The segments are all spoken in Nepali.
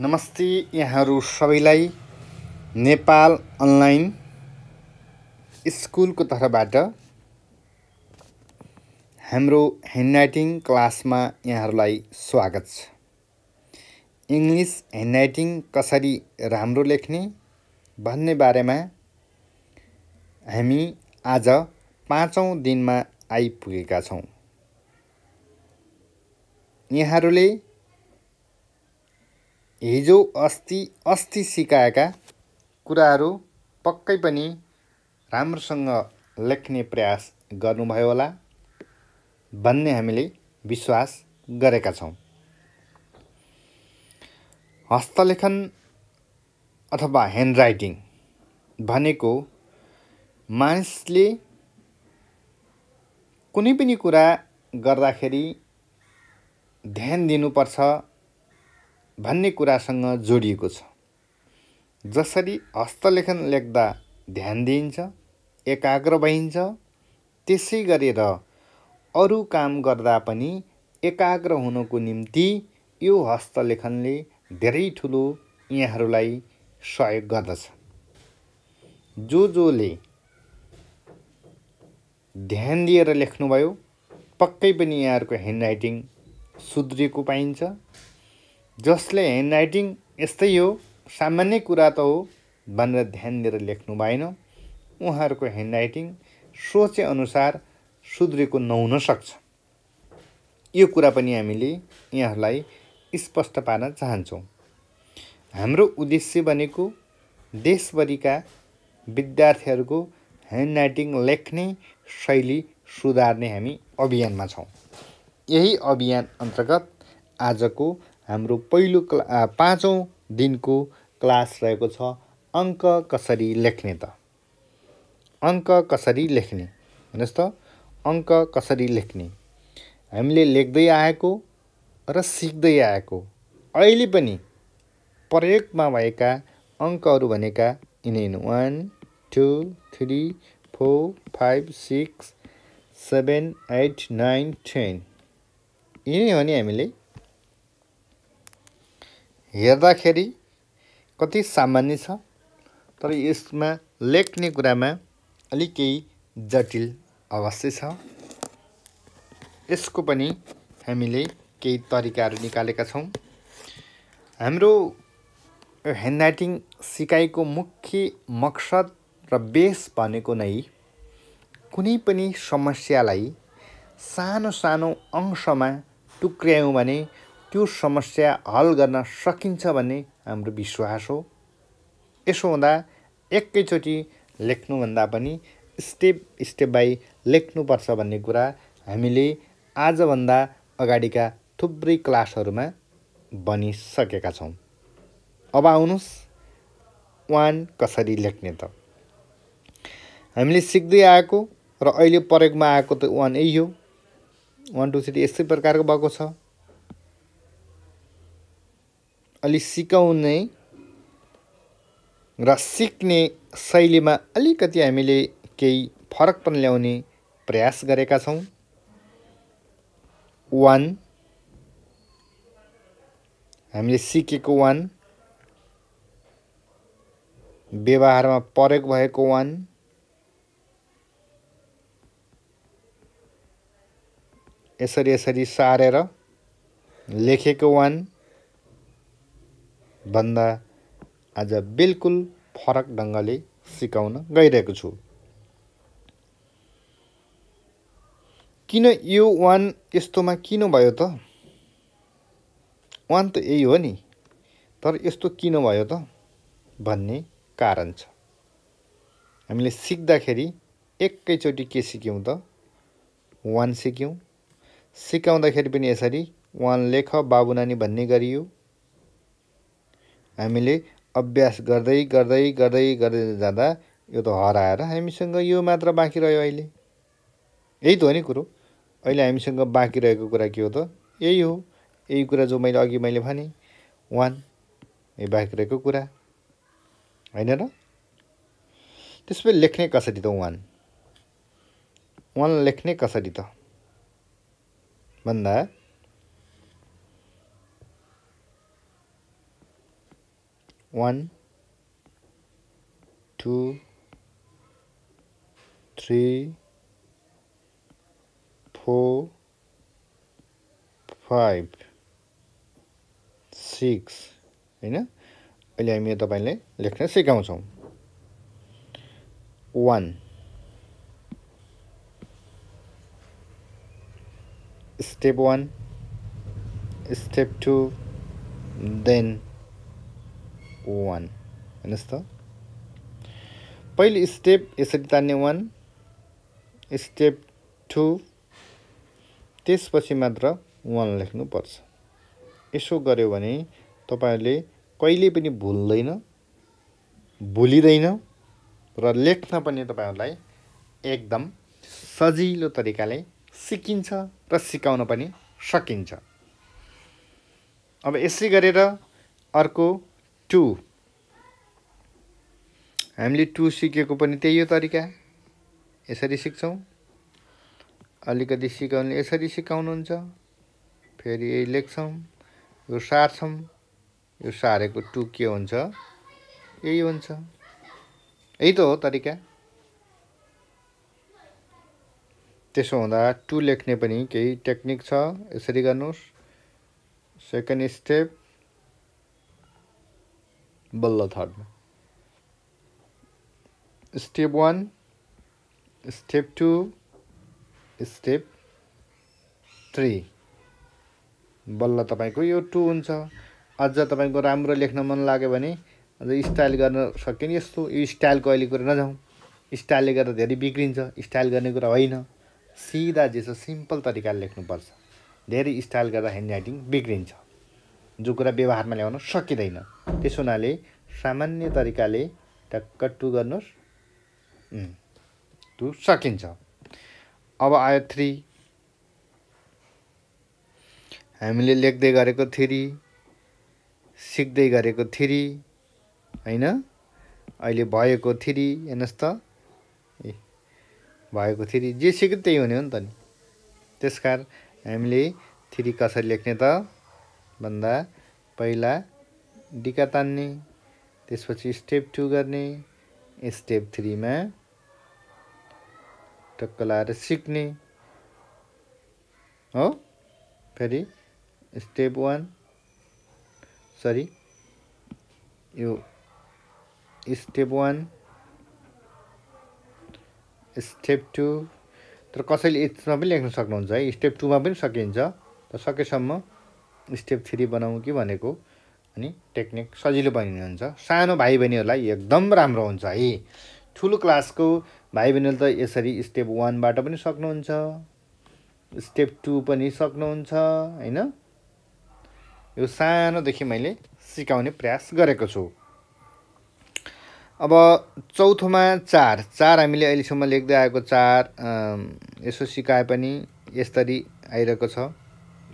नमस्ते यहाँहरू सबैलाई नेपाल अनलाइन स्कुलको तर्फबाट हाम्रो ह्यान्डराइटिङ क्लासमा यहाँहरूलाई स्वागत छ इङ्ग्लिस ह्यान्डराइटिङ कसरी राम्रो लेख्ने भन्ने बारेमा हामी आज पाँचौँ दिनमा आइपुगेका छौँ यहाँहरूले हिजो अस्ति अस्ति सिकाएका कुराहरू पक्कै पनि राम्रोसँग लेख्ने प्रयास गर्नुभयो होला भन्ने हामीले विश्वास गरेका छौँ हस्तलेखन अथवा ह्यान्डराइटिङ भनेको मानिसले कुनै पनि कुरा गर्दाखेरि ध्यान दिनुपर्छ भन्ने कुरासँग जोडिएको छ जसरी हस्तलेखन लेख्दा ध्यान दिइन्छ एकाग्र भइन्छ त्यसै गरेर अरू काम गर्दा पनि एकाग्र हुनको निम्ति यो हस्तलेखनले धेरै ठुलो यहाँहरूलाई सहयोग गर्दछ जो जोले ध्यान दिएर लेख्नुभयो पक्कै पनि यहाँहरूको ह्यान्ड राइटिङ सुध्रिएको पाइन्छ जसले ह्यान्ड राइटिङ यस्तै हो सामान्य कुरा त हो भनेर ध्यान दिएर लेख्नु भएन उहाँहरूको ह्यान्ड राइटिङ सोचेअनुसार सुध्रेको नहुन सक्छ यो कुरा पनि हामीले यहाँहरूलाई स्पष्ट पार्न चाहन्छौँ हाम्रो उद्देश्य भनेको देशभरिका विद्यार्थीहरूको ह्यान्ड राइटिङ लेख्ने शैली सुधार्ने हामी अभियानमा छौँ यही अभियान अन्तर्गत आजको हाम्रो पहिलो क्ला पाँचौँ दिनको क्लास रहेको छ अङ्क कसरी लेख्ने त अङ्क कसरी लेख्ने भन्नुहोस् त अङ्क कसरी लेख्ने हामीले लेख्दै आएको र सिक्दै आएको अहिले पनि प्रयोगमा भएका अङ्कहरू भनेका यिनै one two three four five six seven eight nine ten यिनै हो नि हामीले हेर्दाखेरि कति सामान्य छ तर यसमा लेख्ने कुरामा अलिक केही जटिल अवश्य छ यसको पनि हामीले केही तरिकाहरू निकालेका छौँ हाम्रो ह्यान्ड राइटिङ सिकाइको मुख्य मकसद र बेस भनेको नै कुनै पनि समस्यालाई सानो सानो अंशमा टुक्र्यायौँ भने त्यो समस्या हल गर्न सकिन्छ भन्ने हाम्रो विश्वास हो यसो हुँदा एकैचोटि लेख्नुभन्दा पनि स्टेप स्टेप बाई लेख्नुपर्छ भन्ने कुरा हामीले आजभन्दा अगाडिका थुप्रै क्लासहरूमा भनिसकेका छौँ अब आउनुहोस् वान कसरी लेख्ने त हामीले सिक्दै आएको र अहिले प्रयोगमा आएको त वान यही हो वान टू थ्री यस्तै प्रकारको भएको छ अलि सिकाउने र सिक्ने शैलीमा अलिकति हामीले केही फरक पनि ल्याउने प्रयास गरेका छौँ वान हामीले सिकेको वान व्यवहारमा प्रयोग भएको वान यसरी यसरी सारेर लेखेको वान भन्दा आज बिल्कुल फरक ढङ्गले सिकाउन गइरहेको छु किन यो वान यस्तोमा किन भयो त वान त यही हो नि तर यस्तो किन भयो त भन्ने कारण छ हामीले सिक्दाखेरि एकैचोटि के सिक्यौँ त वान सिक्यौँ सिकाउँदाखेरि पनि यसरी वान लेख नानी भन्ने गरियो हामीले अभ्यास गर्दै गर्दै गर्दै गर्दै जाँदा यो त हराएर हामीसँग यो मात्र बाँकी रह्यो अहिले यही त हो नि कुरो अहिले हामीसँग बाँकी रहेको कुरा के हो त यही हो यही कुरा जो मैले अघि मैले भने वान यही बाँकी रहेको कुरा होइन र त्यसपछि लेख्ने कसरी त वान वान लेख्ने कसरी त भन्दा one two three four five six होइन अहिले हामी यो तपाईँलाई लेख्न सिकाउँछौँ one step one step two then one हेर्नुहोस् त पहिलो स्टेप यसरी तान्ने वान स्टेप टू त्यसपछि मात्र वान लेख्नुपर्छ यसो गऱ्यो भने तपाईँहरूले कहिले पनि भुल्दैन भुलिँदैन र लेख्न पनि तपाईँहरूलाई एकदम सजिलो तरिकाले सिकिन्छ र सिकाउन पनि सकिन्छ अब यसै गरेर अर्को टु हामीले टु सिकेको पनि त्यही हो तरिका यसरी सिक्छौँ अलिकति सिकाउने यसरी सिकाउनुहुन्छ फेरि यही लेख्छौँ यो सार्छौँ यो सारेको टु के हुन्छ यही हुन्छ यही त हो तरिका त्यसो हुँदा टु लेख्ने पनि केही टेक्निक छ यसरी गर्नुहोस् सेकेन्ड स्टेप बल्ल थर्डमा step one step two step three बल्ल तपाईँको यो टू हुन्छ अझ तपाईँको राम्रो लेख्न मन लाग्यो भने अझ स्टाइल गर्न सक्यो नि यस्तो यो स्टाइल अहिले कुरा नजाउँ स्टाइलले गर्दा धेरै बिग्रिन्छ स्टाइल गर्ने कुरा होइन सिधा जे छ सिम्पल तरिकाले लेख्नुपर्छ धेरै स्टाइल गर्दा ह्यान्ड राइटिङ बिग्रिन्छ जो कुरा व्यवहारमा ल्याउन सकिँदैन त्यसो हुनाले सामान्य तरिकाले टक्क टु गर्नुहोस् टु सकिन्छ अब आयो थ्री हामीले लेख्दै गरेको थ्री सिक्दै गरेको थ्री होइन अहिले भएको थ्री हेर्नुहोस् त ए भएको थ्री जे सिक्यो त्यही हुने हो नि त नि त्यस कारण हामीले थ्री कसरी लेख्ने त भन्दा पहिला डिका तान्ने त्यसपछि स्टेप टू गर्ने स्टेप थ्रीमा टक्क लाएर सिक्ने हो फेरि स्टेप वान सरी यो स्टेप वान स्टेप टू तर कसैले यसमा पनि लेख्न सक्नुहुन्छ है स्टेप टूमा पनि सकिन्छ त सकेसम्म स्टेप थ्री बनाऊ कि भनेको अनि टेक्निक सजिलो हुन्छ सानो भाइ बहिनीहरूलाई एकदम राम्रो हुन्छ है ठुलो क्लासको भाइ बहिनीहरू त यसरी स्टेप वानबाट पनि सक्नुहुन्छ स्टेप टू पनि सक्नुहुन्छ होइन यो सानोदेखि मैले सिकाउने प्रयास गरेको छु अब चौथोमा चार चार हामीले अहिलेसम्म लेख्दै आएको चार यसो सिकाए पनि यसरी आइरहेको छ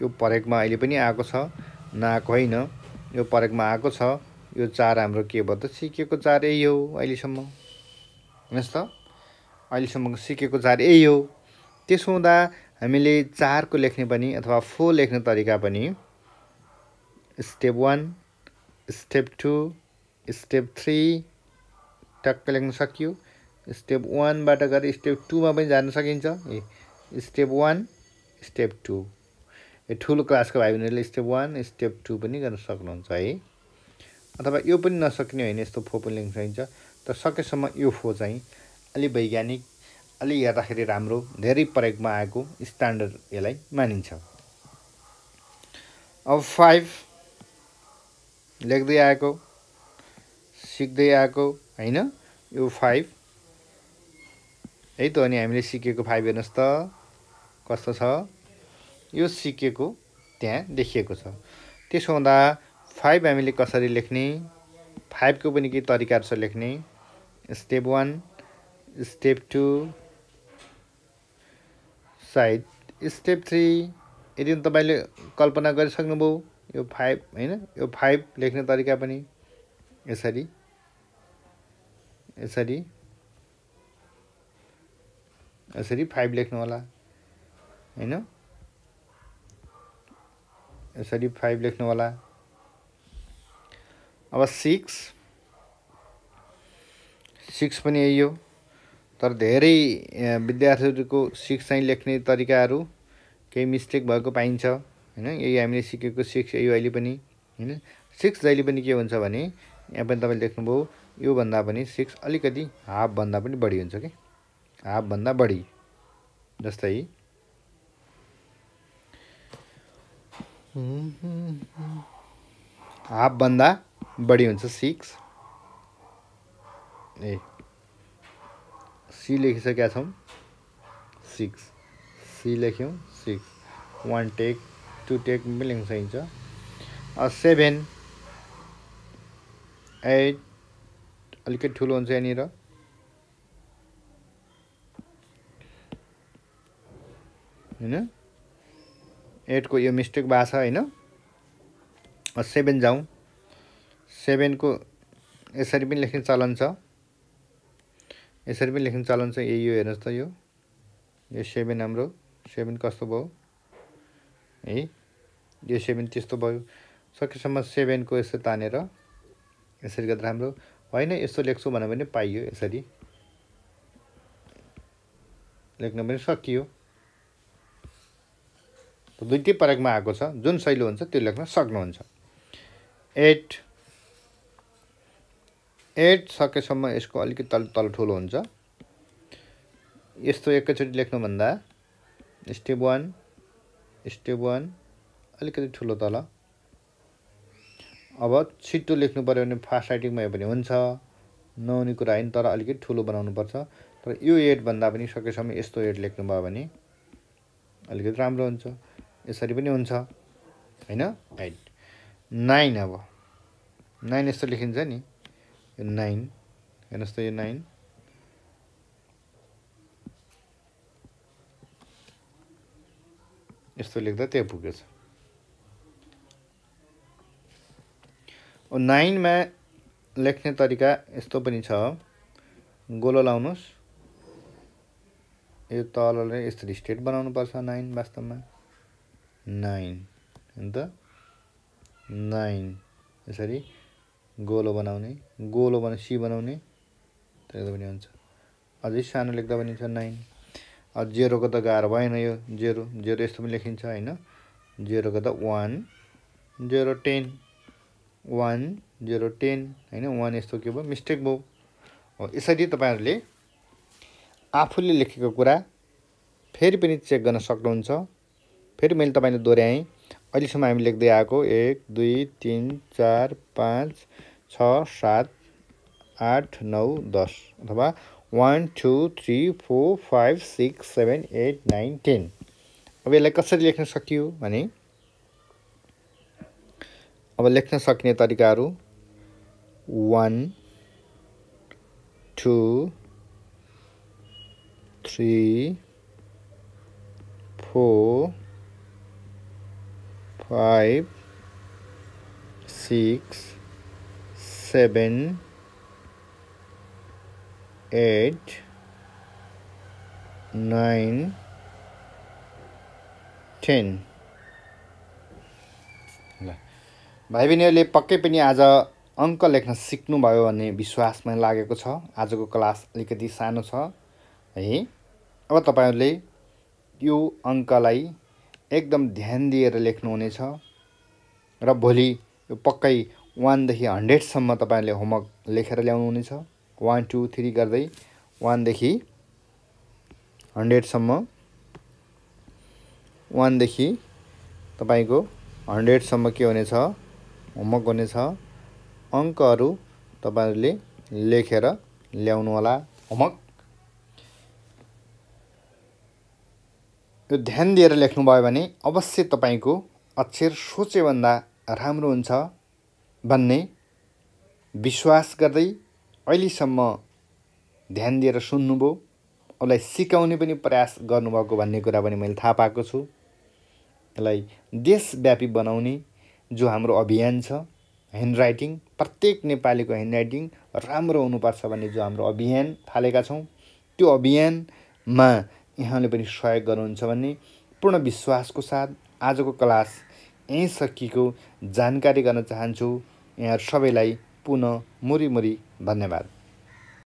यो परेकमा अहिले पनि आएको छ नआएको होइन यो परेकमा आएको छ यो चार हाम्रो के भयो त सिकेको चार यही हो अहिलेसम्म हेर्नुहोस् त अहिलेसम्मको सिकेको चार यही हो त्यसो हुँदा हामीले चारको लेख्ने पनि अथवा फोर लेख्ने तरिका पनि step one step two step three टक्क लेख्न सकियो स्टेप वानबाट गरेर स्टेप टूमा पनि जान सकिन्छ ए स्टेप वान स्टेप टू यो ठुलो क्लासको भाइ बहिनीहरूले स्टेप वान स्टेप टू पनि गर्न सक्नुहुन्छ है अथवा यो पनि नसक्ने होइन यस्तो फो पनि लेख्न सकिन्छ तर सकेसम्म यो फो चाहिँ अलि वैज्ञानिक अलि हेर्दाखेरि राम्रो धेरै प्रयोगमा आएको स्ट्यान्डर्ड यसलाई मानिन्छ अब फाइभ लेख्दै आएको सिक्दै आएको होइन यो फाइभ है त अनि हामीले सिकेको फाइभ हेर्नुहोस् त कस्तो छ यो सिकेको त्यहाँ देखिएको छ त्यसो हुँदा फाइभ हामीले कसरी लेख्ने फाइभको पनि केही तरिकाहरू छ लेख्ने स्टेप वान स्टेप टू सायद स्टेप थ्री यदि तपाईँले कल्पना गरिसक्नुभयो यो फाइभ होइन यो फाइभ लेख्ने तरिका पनि यसरी यसरी यसरी फाइभ लेख्नु होला होइन यसरी फाइभ लेख्नु होला अब सिक्स सिक्स पनि यही हो तर धेरै विद्यार्थीहरूको सिक्स चाहिँ लेख्ने तरिकाहरू केही मिस्टेक भएको पाइन्छ होइन यही हामीले सिकेको सिक्स यही अहिले पनि होइन सिक्स जहिले पनि के हुन्छ भने यहाँ पनि तपाईँले देख्नुभयो योभन्दा पनि सिक्स अलिकति हाफभन्दा पनि बढी हुन्छ कि हाफभन्दा बढी जस्तै हाफभन्दा बढी हुन्छ सिक्स ए सी लेखिसकेका छौँ सिक्स सी लेख्यौँ six one take two take पनि लेख्न सकिन्छ सेभेन एट अलिकति ठुलो हुन्छ यहाँनिर होइन एटको यो मिस्टेक भएको छ होइन सेभेन जाउँ सेभेनको यसरी पनि लेख्ने चलन छ यसरी पनि लेख्ने चलन छ ए यो हेर्नुहोस् त यो यो सेभेन हाम्रो सेभेन कस्तो भयो है यो सेभेन त्यस्तो भयो सकेसम्म सेभेनको यसो तानेर यसरी गर्दा राम्रो होइन यस्तो लेख्छु भने पनि पाइयो यसरी लेख्न पनि सकियो दुइटै परेकमा आएको छ जुन शैली हुन्छ त्यो लेख्न सक्नुहुन्छ एट एट सकेसम्म यसको अलिकति तल तल ठुलो हुन्छ यस्तो एकैचोटि लेख्नुभन्दा स्टेप वान स्टेप वान अलिकति ठुलो तल अब छिटो लेख्नु पऱ्यो भने फास्ट राइटिङमा यो पनि हुन्छ नहुने कुरा होइन तर अलिकति ठुलो बनाउनुपर्छ तर यो एडभन्दा पनि सकेसम्म यस्तो एड लेख्नुभयो भने अलिकति राम्रो हुन्छ यसरी पनि हुन्छ होइन एट नाइन अब नाइन यस्तो लेखिन्छ नि यो नाइन हेर्नुहोस् त यो नाइन यस्तो लेख्दा त्यहाँ पुगेछ नाइनमा लेख्ने तरिका यस्तो पनि छ गोलो लाउनुहोस् यो तलले यसरी स्ट्रेट बनाउनुपर्छ नाइन वास्तवमा नाइन अन्त नाइन यसरी गोलो बनाउने गोलो बनाउने सी बनाउने लेख्दा पनि हुन्छ अझै सानो लेख्दा पनि हुन्छ नाइन अब जेरोको त गाह्रो भएन यो जेरो जेरो यस्तो पनि लेखिन्छ होइन जेरोको त one zero ten one zero ten होइन वान यस्तो के भयो मिस्टेक भयो हो यसरी तपाईँहरूले आफूले लेखेको कुरा फेरि पनि चेक गर्न सक्नुहुन्छ फेरि मैले तपाईँले दोहोऱ्याएँ अहिलेसम्म हामी लेख्दै आएको एक दुई तिन चार पाँच छ सात आठ नौ दस अथवा one two three four five six seven eight nine ten अब यसलाई कसरी लेख्न सकियो भने अब लेख्न सकिने तरिकाहरू one two three four five, six, seven, eight, nine, ten ल भाइ बहिनीहरूले पक्कै पनि आज अङ्क लेख्न सिक्नुभयो भन्ने विश्वासमा लागेको छ आजको क्लास अलिकति सानो छ है अब तपाईँहरूले यो अङ्कलाई एकदम ध्यान दिएर लेख्नुहुनेछ र भोलि यो पक्कै वानदेखि हन्ड्रेडसम्म तपाईँहरूले होमवर्क लेखेर ल्याउनुहुनेछ वान टू थ्री गर्दै वानदेखि हन्ड्रेडसम्म वानदेखि तपाईँको हन्ड्रेडसम्म के हुनेछ होमवर्क हुनेछ अङ्कहरू तपाईँहरूले लेखेर ल्याउनु होला होमवर्क यो ध्यान दिएर लेख्नुभयो भने अवश्य तपाईँको अक्षर सोचेभन्दा राम्रो हुन्छ भन्ने विश्वास गर्दै अहिलेसम्म ध्यान दिएर सुन्नुभयो उसलाई सिकाउने पनि प्रयास गर्नुभएको भन्ने कुरा पनि मैले थाहा पाएको छु यसलाई देशव्यापी बनाउने जो हाम्रो अभियान छ ह्यान्ड राइटिङ प्रत्येक नेपालीको ह्यान्ड राइटिङ राम्रो हुनुपर्छ भन्ने जो हाम्रो अभियान थालेका छौँ त्यो अभियानमा यहाँले पनि सहयोग गर्नुहुन्छ भन्ने पूर्ण विश्वासको साथ आजको क्लास यहीँ सकिएको जानकारी गर्न चाहन्छु यहाँ सबैलाई पुनः मुरी धन्यवाद